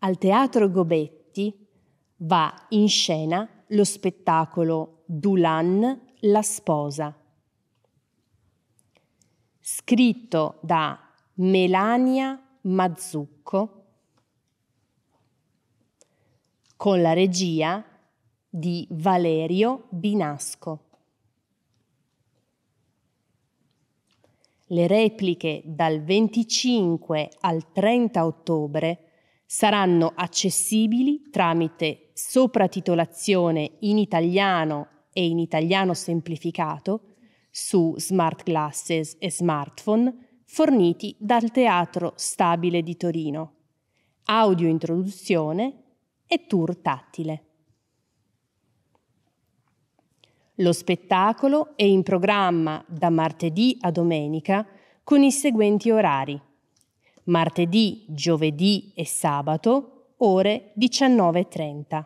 Al Teatro Gobetti va in scena lo spettacolo Dulan la sposa, scritto da Melania Mazzucco con la regia di Valerio Binasco. Le repliche dal 25 al 30 ottobre saranno accessibili tramite sopratitolazione in italiano e in italiano semplificato su smart glasses e smartphone forniti dal Teatro Stabile di Torino, audio introduzione e tour tattile. Lo spettacolo è in programma da martedì a domenica con i seguenti orari martedì, giovedì e sabato ore 19.30,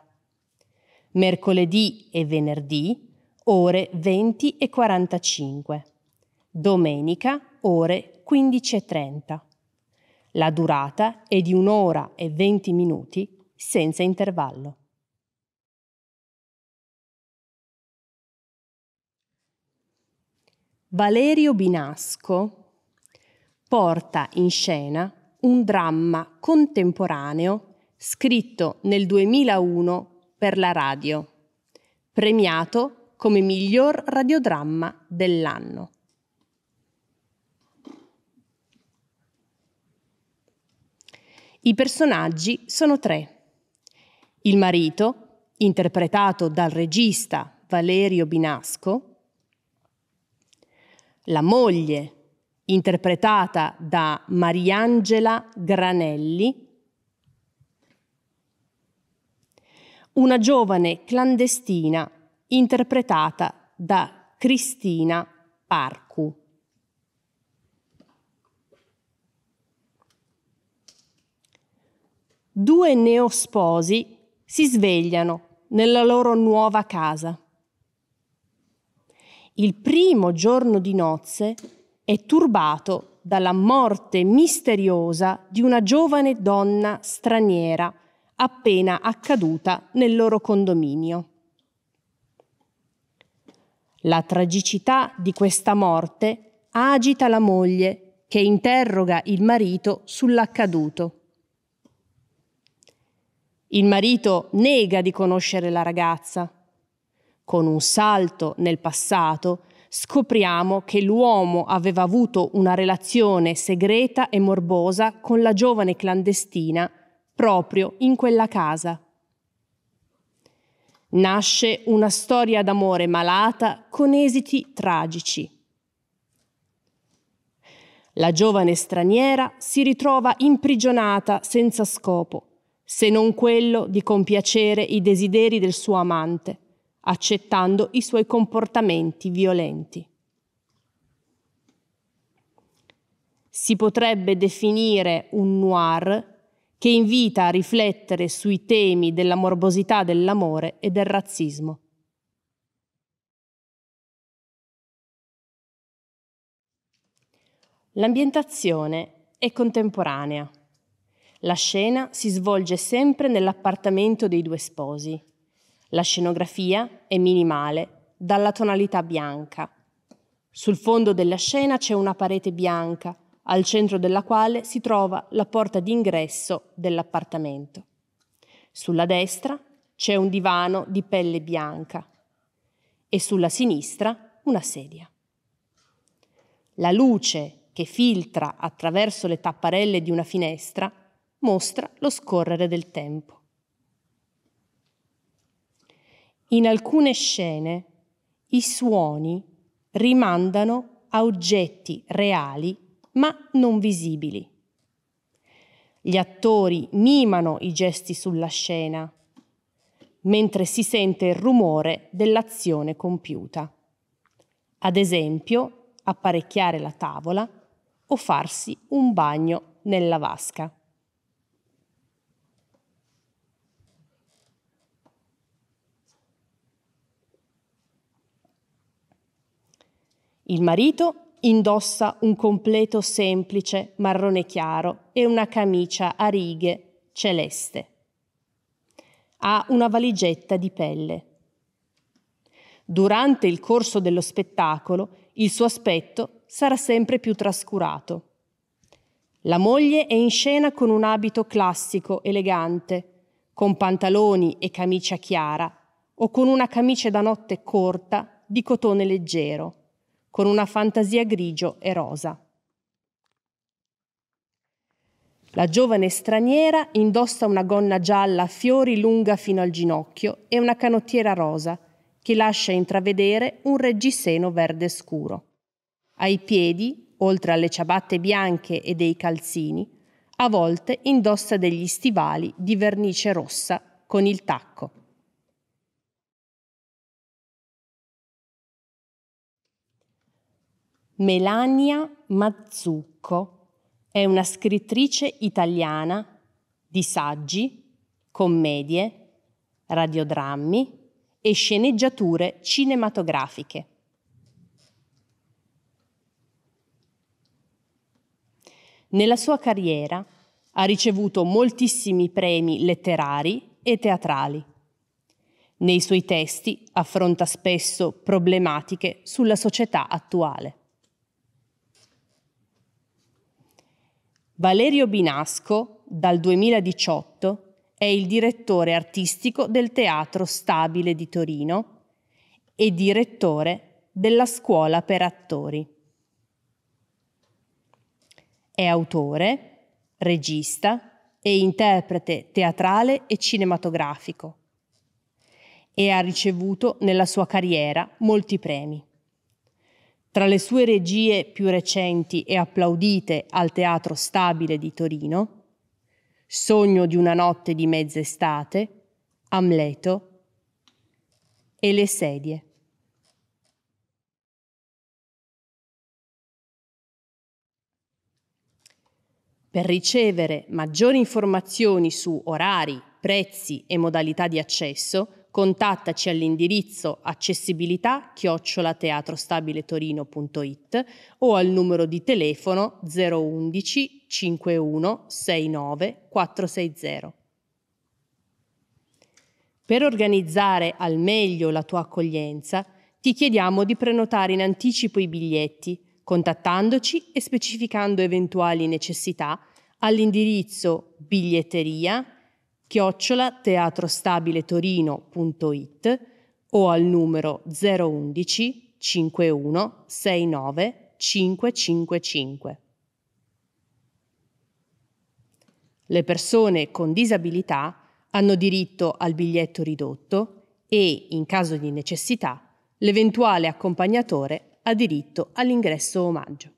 mercoledì e venerdì ore 20.45. domenica ore 15.30. La durata è di un'ora e 20 minuti senza intervallo. Valerio Binasco porta in scena un dramma contemporaneo scritto nel 2001 per la radio, premiato come miglior radiodramma dell'anno. I personaggi sono tre. Il marito, interpretato dal regista Valerio Binasco, la moglie, interpretata da Mariangela Granelli, una giovane clandestina interpretata da Cristina Parcu. Due neosposi si svegliano nella loro nuova casa. Il primo giorno di nozze è turbato dalla morte misteriosa di una giovane donna straniera appena accaduta nel loro condominio. La tragicità di questa morte agita la moglie che interroga il marito sull'accaduto. Il marito nega di conoscere la ragazza. Con un salto nel passato, scopriamo che l'uomo aveva avuto una relazione segreta e morbosa con la giovane clandestina proprio in quella casa. Nasce una storia d'amore malata con esiti tragici. La giovane straniera si ritrova imprigionata senza scopo, se non quello di compiacere i desideri del suo amante accettando i suoi comportamenti violenti. Si potrebbe definire un noir che invita a riflettere sui temi della morbosità dell'amore e del razzismo. L'ambientazione è contemporanea. La scena si svolge sempre nell'appartamento dei due sposi, la scenografia è minimale, dalla tonalità bianca. Sul fondo della scena c'è una parete bianca, al centro della quale si trova la porta d'ingresso dell'appartamento. Sulla destra c'è un divano di pelle bianca e sulla sinistra una sedia. La luce che filtra attraverso le tapparelle di una finestra mostra lo scorrere del tempo. in alcune scene i suoni rimandano a oggetti reali ma non visibili. Gli attori mimano i gesti sulla scena, mentre si sente il rumore dell'azione compiuta. Ad esempio, apparecchiare la tavola o farsi un bagno nella vasca. Il marito indossa un completo semplice marrone chiaro e una camicia a righe celeste. Ha una valigetta di pelle. Durante il corso dello spettacolo il suo aspetto sarà sempre più trascurato. La moglie è in scena con un abito classico, elegante, con pantaloni e camicia chiara o con una camicia da notte corta di cotone leggero con una fantasia grigio e rosa. La giovane straniera indossa una gonna gialla a fiori lunga fino al ginocchio e una canottiera rosa, che lascia intravedere un reggiseno verde scuro. Ai piedi, oltre alle ciabatte bianche e dei calzini, a volte indossa degli stivali di vernice rossa con il tacco. Melania Mazzucco è una scrittrice italiana di saggi, commedie, radiodrammi e sceneggiature cinematografiche. Nella sua carriera ha ricevuto moltissimi premi letterari e teatrali. Nei suoi testi affronta spesso problematiche sulla società attuale. Valerio Binasco, dal 2018, è il direttore artistico del Teatro Stabile di Torino e direttore della Scuola per Attori. È autore, regista e interprete teatrale e cinematografico e ha ricevuto nella sua carriera molti premi. Tra le sue regie più recenti e applaudite al Teatro Stabile di Torino, Sogno di una notte di mezz'estate, Amleto e Le sedie. Per ricevere maggiori informazioni su orari, prezzi e modalità di accesso, contattaci all'indirizzo accessibilità chiocciolateatrostabiletorino.it o al numero di telefono 011 51 69 460. Per organizzare al meglio la tua accoglienza, ti chiediamo di prenotare in anticipo i biglietti, contattandoci e specificando eventuali necessità all'indirizzo biglietteria chiocciola teatrostabiletorino.it o al numero 011 51 69 555. Le persone con disabilità hanno diritto al biglietto ridotto e, in caso di necessità, l'eventuale accompagnatore ha diritto all'ingresso omaggio.